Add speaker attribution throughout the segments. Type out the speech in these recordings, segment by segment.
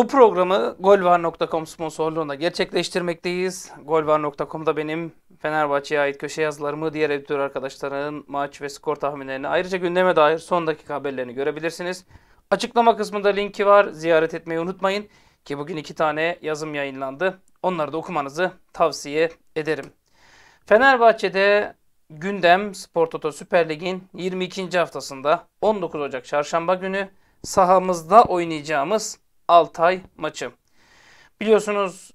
Speaker 1: Bu programı golvar.com sponsorluğunda gerçekleştirmekteyiz. Golvar.com'da benim Fenerbahçe'ye ait köşe yazılarımı, diğer editör arkadaşlarının maç ve skor tahminlerini, ayrıca gündeme dair son dakika haberlerini görebilirsiniz. Açıklama kısmında linki var. Ziyaret etmeyi unutmayın ki bugün iki tane yazım yayınlandı. Onları da okumanızı tavsiye ederim. Fenerbahçe'de gündem Spor Toto Süper Lig'in 22. haftasında 19 Ocak Çarşamba günü sahamızda oynayacağımız Altay maçı. Biliyorsunuz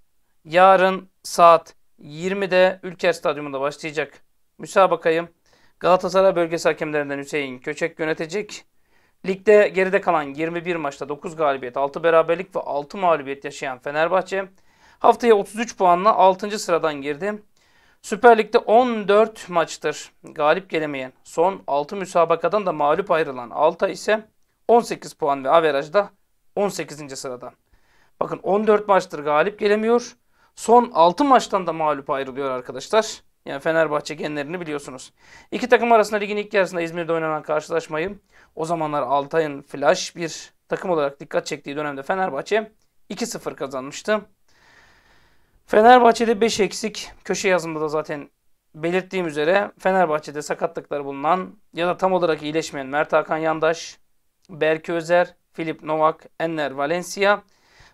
Speaker 1: yarın saat 20'de Ülker Stadyumunda başlayacak müsabakayı Galatasaray bölgesi hakemlerinden Hüseyin Köçek yönetecek. Ligde geride kalan 21 maçta 9 galibiyet, 6 beraberlik ve 6 mağlubiyet yaşayan Fenerbahçe haftaya 33 puanla 6. sıradan girdi. Süper Lig'de 14 maçtır galip gelemeyen, son 6 müsabakadan da mağlup ayrılan Altay ise 18 puan ve averajda 18. sırada. Bakın 14 maçtır galip gelemiyor. Son 6 maçtan da mağlup ayrılıyor arkadaşlar. Yani Fenerbahçe genlerini biliyorsunuz. İki takım arasında ligin ilk yarısında İzmir'de oynanan karşılaşmayı o zamanlar Altay'ın flash bir takım olarak dikkat çektiği dönemde Fenerbahçe 2-0 kazanmıştı. Fenerbahçe'de 5 eksik. Köşe yazımda da zaten belirttiğim üzere Fenerbahçe'de sakatlıkları bulunan ya da tam olarak iyileşmeyen Mert Hakan Yandaş, Berk Özer, Filip Novak, Enner Valencia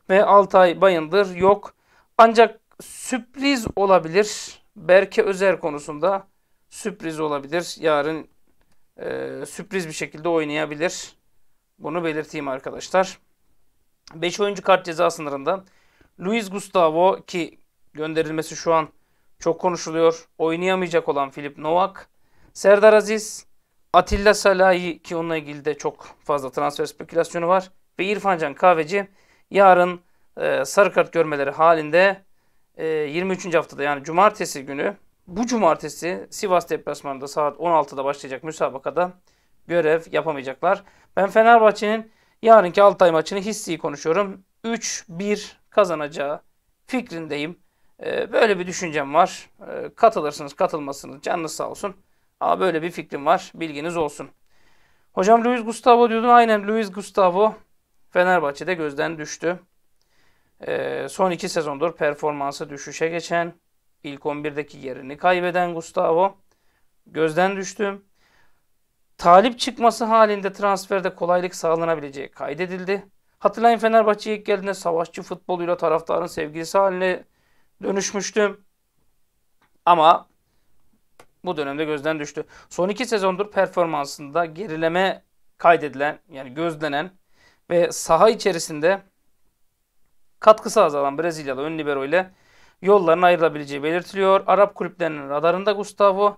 Speaker 1: ve Altay Bayındır yok. Ancak sürpriz olabilir. Berke Özer konusunda sürpriz olabilir. Yarın e, sürpriz bir şekilde oynayabilir. Bunu belirteyim arkadaşlar. 5 oyuncu kart ceza sınırında. Luis Gustavo ki gönderilmesi şu an çok konuşuluyor. Oynayamayacak olan Filip Novak. Serdar Aziz, Atilla Salahi ki onunla ilgili de çok fazla transfer spekülasyonu var. Ve İrfancan Kahveci yarın e, sarı kart görmeleri halinde e, 23. haftada yani cumartesi günü bu cumartesi Sivas deplasmanında saat 16'da başlayacak müsabakada görev yapamayacaklar. Ben Fenerbahçe'nin yarınki Altay maçını hissiyi konuşuyorum. 3-1 kazanacağı fikrindeyim. E, böyle bir düşüncem var. E, Katılırsınız, katılmasınız. Canınız sağ olsun. Aa, böyle bir fikrim var. Bilginiz olsun. Hocam Luis Gustavo diyordun. Aynen Luis Gustavo Fenerbahçe'de gözden düştü. Ee, son iki sezondur performansı düşüşe geçen, ilk 11'deki yerini kaybeden Gustavo gözden düştü. Talip çıkması halinde transferde kolaylık sağlanabileceği kaydedildi. Hatırlayın Fenerbahçe'ye ilk geldiğinde savaşçı futboluyla taraftarın sevgilisi haline dönüşmüştü. Ama bu dönemde gözden düştü. Son iki sezondur performansında gerileme kaydedilen yani gözlenen ve saha içerisinde katkısı azalan Brezilyalı ön libero ile yolların ayrılabileceği belirtiliyor. Arap kulüplerinin radarında Gustavo.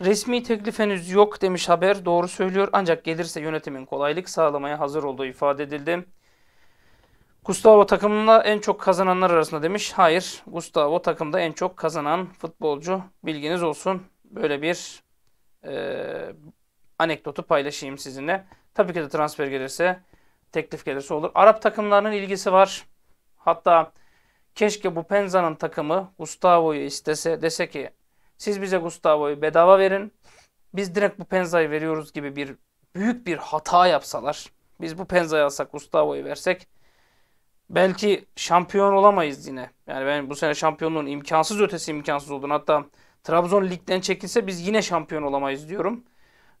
Speaker 1: Resmi teklif henüz yok demiş haber doğru söylüyor ancak gelirse yönetimin kolaylık sağlamaya hazır olduğu ifade edildi. Gustavo takımında en çok kazananlar arasında demiş. Hayır Gustavo takımda en çok kazanan futbolcu bilginiz olsun böyle bir e, anekdotu paylaşayım sizinle. Tabii ki de transfer gelirse, teklif gelirse olur. Arap takımlarının ilgisi var. Hatta keşke bu Penza'nın takımı Gustavo'yu istese dese ki siz bize Gustavo'yu bedava verin. Biz direkt bu Penza'yı veriyoruz gibi bir büyük bir hata yapsalar. Biz bu Penza'yı alsak Gustavo'yu versek belki şampiyon olamayız yine. Yani ben bu sene şampiyonluğun imkansız ötesi imkansız olduğunu hatta Trabzon ligden çekilse biz yine şampiyon olamayız diyorum.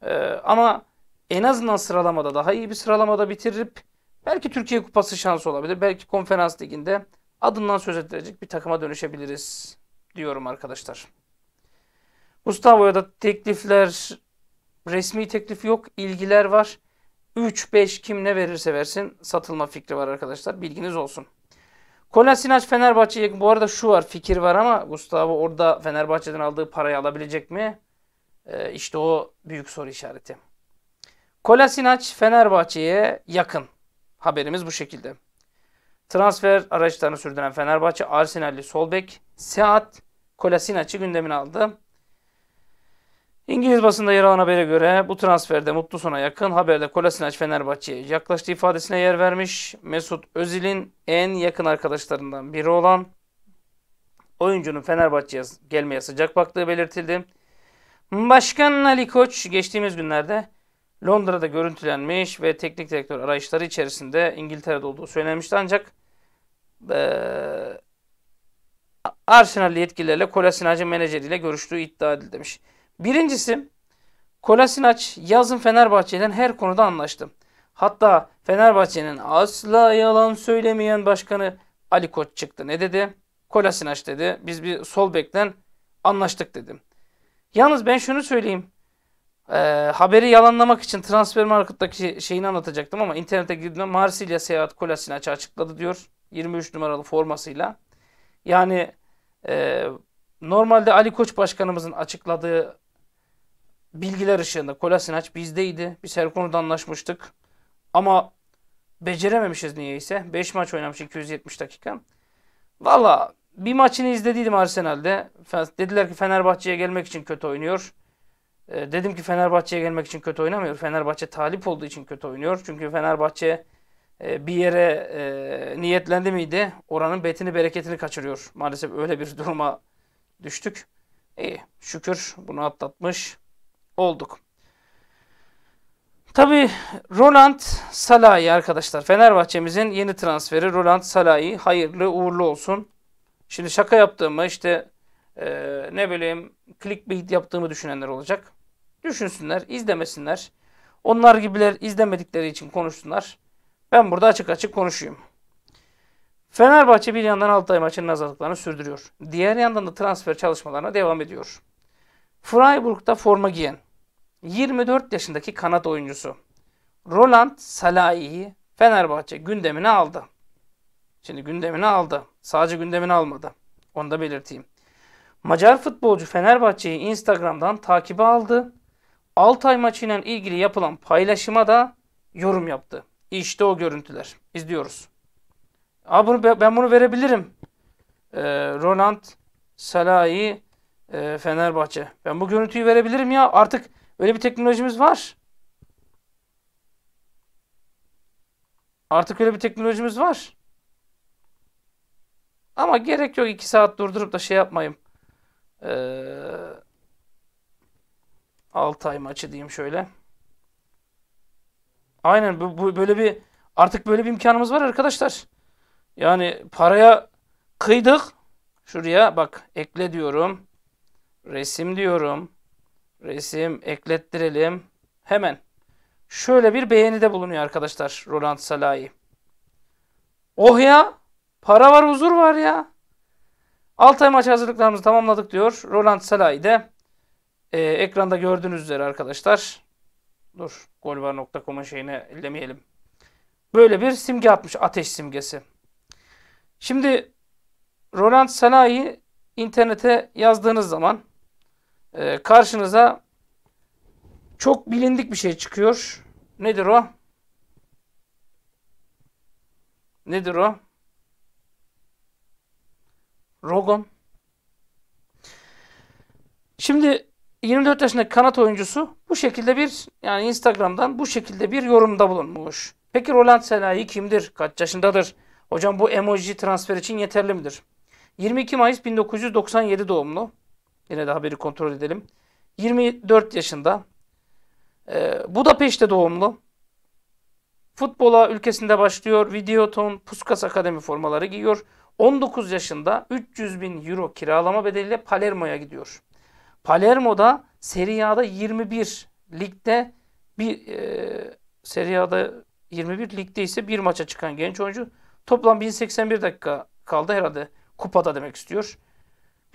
Speaker 1: Ee, ama en azından sıralamada daha iyi bir sıralamada bitirip belki Türkiye Kupası şansı olabilir. Belki Konferans Ligi'nde adından söz edilecek bir takıma dönüşebiliriz diyorum arkadaşlar. Gustavo'ya da teklifler, resmi teklif yok, ilgiler var. 3-5 kim ne verirse versin satılma fikri var arkadaşlar. Bilginiz olsun. Kolasinac Fenerbahçe'ye bu arada şu var fikir var ama Gustavo orada Fenerbahçe'den aldığı parayı alabilecek mi? Ee, işte o büyük soru işareti. Kolasinac Fenerbahçe'ye yakın. Haberimiz bu şekilde. Transfer araçlarını sürdüren Fenerbahçe Arsenal'li Solbek Seat Kolasinac'ı gündemine aldı. İngiliz basında yer alan habere göre bu transferde mutlu sona yakın haberde Kolasinac Fenerbahçe'ye yaklaştığı ifadesine yer vermiş. Mesut Özil'in en yakın arkadaşlarından biri olan oyuncunun Fenerbahçe'ye gelmeye sıcak baktığı belirtildi. Başkan Ali Koç geçtiğimiz günlerde Londra'da görüntülenmiş ve teknik direktör arayışları içerisinde İngiltere'de olduğu söylenmişti ancak e, Arsenal yetkililerle Kolasinac'ın menajeriyle görüştüğü iddia edildi demiş. Birincisi Kolasinac yazın Fenerbahçe'den her konuda anlaştım. Hatta Fenerbahçe'nin asla yalan söylemeyen başkanı Ali Koç çıktı. Ne dedi? Kolasinac dedi. Biz bir sol bekten anlaştık dedim. Yalnız ben şunu söyleyeyim. E, haberi yalanlamak için transfer marketteki şeyini anlatacaktım ama internete girdim. Marsilya Seyahat Kolasinac açıkladı diyor. 23 numaralı formasıyla. Yani e, normalde Ali Koç başkanımızın açıkladığı bilgiler ışığında Kolasinac bizdeydi. Biz her konuda anlaşmıştık. Ama becerememişiz niyeyse. 5 maç oynamış 270 dakika. Valla bir maçını izlediydim Arsenal'de. Dediler ki Fenerbahçe'ye gelmek için kötü oynuyor. Ee, dedim ki Fenerbahçe'ye gelmek için kötü oynamıyor. Fenerbahçe talip olduğu için kötü oynuyor. Çünkü Fenerbahçe e, bir yere e, niyetlendi miydi oranın betini bereketini kaçırıyor. Maalesef öyle bir duruma düştük. İyi şükür bunu atlatmış olduk. Tabi Roland Salahi arkadaşlar. Fenerbahçe'mizin yeni transferi Roland Salahi. Hayırlı uğurlu olsun. Şimdi şaka yaptığımı işte e, ne bileyim clickbait yaptığımı düşünenler olacak. Düşünsünler, izlemesinler. Onlar gibiler izlemedikleri için konuşsunlar. Ben burada açık açık konuşayım. Fenerbahçe bir yandan Altay maçının hazırlıklarını sürdürüyor. Diğer yandan da transfer çalışmalarına devam ediyor. Freiburg'da forma giyen 24 yaşındaki kanat oyuncusu Roland Salai'yi Fenerbahçe gündemine aldı. Şimdi gündemine aldı. Sadece gündemine almadı. Onu da belirteyim. Macar futbolcu Fenerbahçe'yi Instagram'dan takibe aldı. Altay maçıyla ilgili yapılan paylaşıma da yorum yaptı. İşte o görüntüler. İzliyoruz. Aa, bunu, ben bunu verebilirim. Ee, Roland Salahi e, Fenerbahçe. Ben bu görüntüyü verebilirim ya. Artık Öyle bir teknolojimiz var. Artık öyle bir teknolojimiz var. Ama gerek yok iki saat durdurup da şey yapmayayım. Ee, Altay maçı diyeyim şöyle. Aynen bu, bu böyle bir artık böyle bir imkanımız var arkadaşlar. Yani paraya kıydık. Şuraya bak ekle diyorum. Resim diyorum resim eklettirelim. Hemen şöyle bir beğenide bulunuyor arkadaşlar Roland Salahi. Oh ya para var huzur var ya. ay maçı hazırlıklarımızı tamamladık diyor. Roland Salahi de e, ekranda gördüğünüz üzere arkadaşlar. Dur golvar.com'un şeyine ellemeyelim. Böyle bir simge atmış ateş simgesi. Şimdi Roland Salahi internete yazdığınız zaman ee, karşınıza çok bilindik bir şey çıkıyor. Nedir o? Nedir o? Rogon. Şimdi 24 yaşındaki kanat oyuncusu bu şekilde bir yani Instagram'dan bu şekilde bir yorumda bulunmuş. Peki Roland Selahi kimdir? Kaç yaşındadır? Hocam bu emoji transfer için yeterli midir? 22 Mayıs 1997 doğumlu. Yine de haberi kontrol edelim. 24 yaşında. E, Budapeşte doğumlu. Futbola ülkesinde başlıyor. Videoton Puskas Akademi formaları giyiyor. 19 yaşında 300 bin euro kiralama bedeliyle Palermo'ya gidiyor. Palermo'da Serie A'da 21, ligde bir e, Serie A'da 21, ligde ise bir maça çıkan genç oyuncu. Toplam 1081 dakika kaldı herhalde kupada demek istiyor.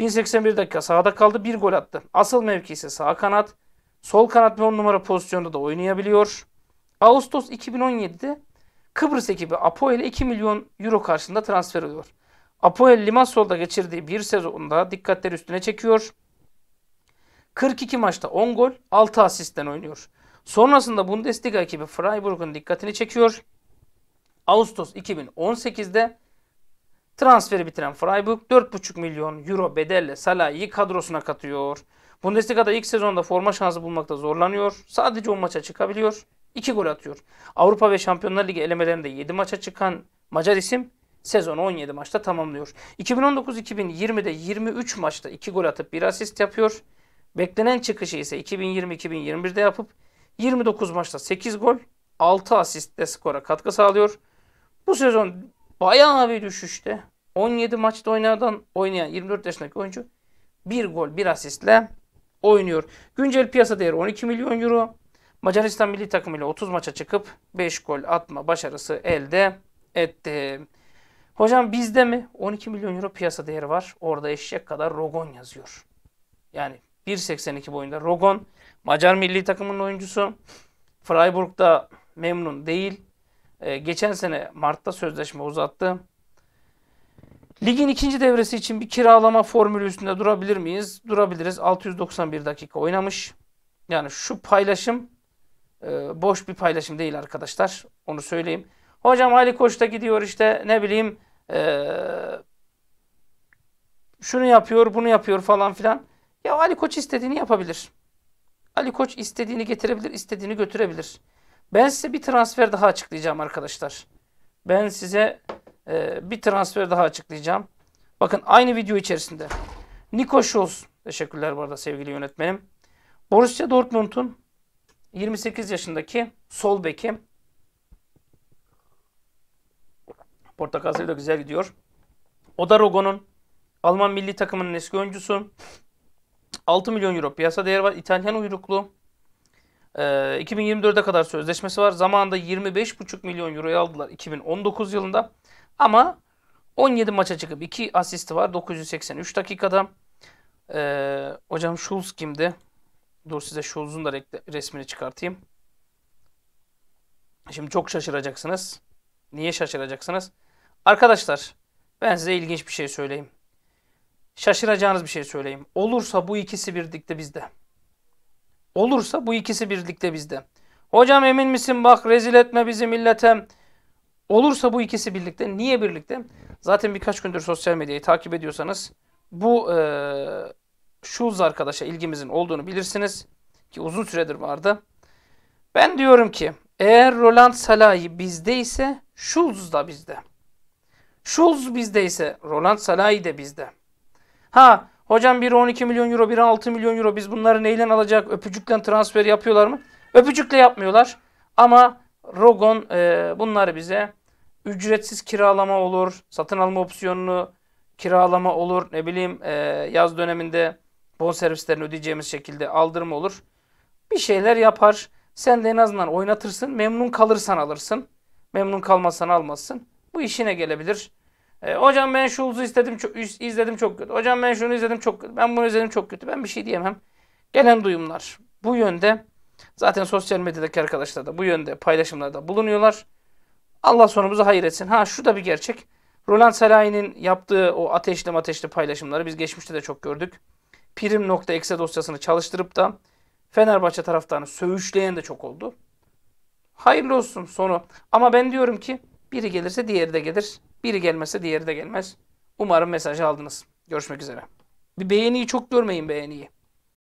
Speaker 1: 1081 dakika sahada kaldı. Bir gol attı. Asıl mevkisi sağ kanat. Sol kanat ve 10 numara pozisyonda da oynayabiliyor. Ağustos 2017'de Kıbrıs ekibi Apoel'e 2 milyon euro karşılığında transfer oluyor. Apoel Limassol'da geçirdiği bir sezonda dikkatleri üstüne çekiyor. 42 maçta 10 gol, 6 asistten oynuyor. Sonrasında Bundesliga ekibi Freiburg'un dikkatini çekiyor. Ağustos 2018'de Transferi bitiren Freiburg 4,5 milyon euro bedelle Salah'ı kadrosuna katıyor. Bundesliga'da ilk sezonda forma şansı bulmakta zorlanıyor. Sadece 10 maça çıkabiliyor. 2 gol atıyor. Avrupa ve Şampiyonlar Ligi elemelerinde 7 maça çıkan Macar isim sezonu 17 maçta tamamlıyor. 2019-2020'de 23 maçta 2 gol atıp 1 asist yapıyor. Beklenen çıkışı ise 2020-2021'de yapıp 29 maçta 8 gol, 6 asistle skora katkı sağlıyor. Bu sezon bayağı bir düşüşte. 17 maçta oynayan, oynayan 24 yaşındaki oyuncu bir gol bir asistle oynuyor. Güncel piyasa değeri 12 milyon euro. Macaristan milli takımı ile 30 maça çıkıp 5 gol atma başarısı elde etti. Hocam bizde mi? 12 milyon euro piyasa değeri var. Orada eşek kadar Rogon yazıyor. Yani 1.82 boyunda Rogon Macar milli takımının oyuncusu. Freiburg'da memnun değil. Ee, geçen sene Mart'ta sözleşme uzattı. Ligin ikinci devresi için bir kiralama formülü üstünde durabilir miyiz? Durabiliriz. 691 dakika oynamış. Yani şu paylaşım e, boş bir paylaşım değil arkadaşlar. Onu söyleyeyim. Hocam Ali Koç da gidiyor işte ne bileyim e, şunu yapıyor bunu yapıyor falan filan. Ya Ali Koç istediğini yapabilir. Ali Koç istediğini getirebilir, istediğini götürebilir. Ben size bir transfer daha açıklayacağım arkadaşlar. Ben size e, bir transfer daha açıklayacağım. Bakın aynı video içerisinde. Nico Schulz. Teşekkürler bu arada sevgili yönetmenim. Borussia Dortmund'un 28 yaşındaki sol beki. Portakal da güzel gidiyor. Oda Rogo'nun Alman milli takımının eski oyuncusu. 6 milyon euro piyasa değeri var. İtalyan uyruklu. 2024'e ee, kadar sözleşmesi var. Zamanında 25,5 milyon euroya aldılar 2019 yılında. Ama 17 maça çıkıp 2 asisti var 983 dakikada. E, hocam Schulz kimdi? Dur size Schulz'un da resmini çıkartayım. Şimdi çok şaşıracaksınız. Niye şaşıracaksınız? Arkadaşlar ben size ilginç bir şey söyleyeyim. Şaşıracağınız bir şey söyleyeyim. Olursa bu ikisi birlikte bizde olursa bu ikisi birlikte bizde. Hocam emin misin bak rezil etme bizi millete. Olursa bu ikisi birlikte. Niye birlikte? Zaten birkaç gündür sosyal medyayı takip ediyorsanız bu e, şuz arkadaşa ilgimizin olduğunu bilirsiniz. Ki uzun süredir vardı. Ben diyorum ki eğer Roland Salahi bizde ise Schulz da bizde. Schulz bizde ise Roland Salahi de bizde. Ha Hocam biri 12 milyon euro, biri 6 milyon euro. Biz bunları neyle alacak? Öpücükle transfer yapıyorlar mı? Öpücükle yapmıyorlar. Ama Rogon e, bunları bize ücretsiz kiralama olur. Satın alma opsiyonunu kiralama olur. Ne bileyim e, yaz döneminde bon servislerini ödeyeceğimiz şekilde aldırma olur. Bir şeyler yapar. Sen de en azından oynatırsın. Memnun kalırsan alırsın. Memnun kalmasan almazsın. Bu işine gelebilir. E, hocam ben Schultz'u istedim çok, izledim çok kötü. Hocam ben şunu izledim çok kötü. Ben bunu izledim çok kötü. Ben bir şey diyemem. Gelen duyumlar bu yönde. Zaten sosyal medyadaki arkadaşlar da bu yönde paylaşımlarda bulunuyorlar. Allah sonumuzu hayır etsin. Ha şu da bir gerçek. Roland Selahi'nin yaptığı o ateşli ateşli paylaşımları biz geçmişte de çok gördük. Prim.exe dosyasını çalıştırıp da Fenerbahçe taraftarını söğüşleyen de çok oldu. Hayırlı olsun sonu. Ama ben diyorum ki biri gelirse diğeri de gelir. Biri gelmezse diğeri de gelmez. Umarım mesajı aldınız. Görüşmek üzere. Bir beğeniyi çok görmeyin beğeniyi.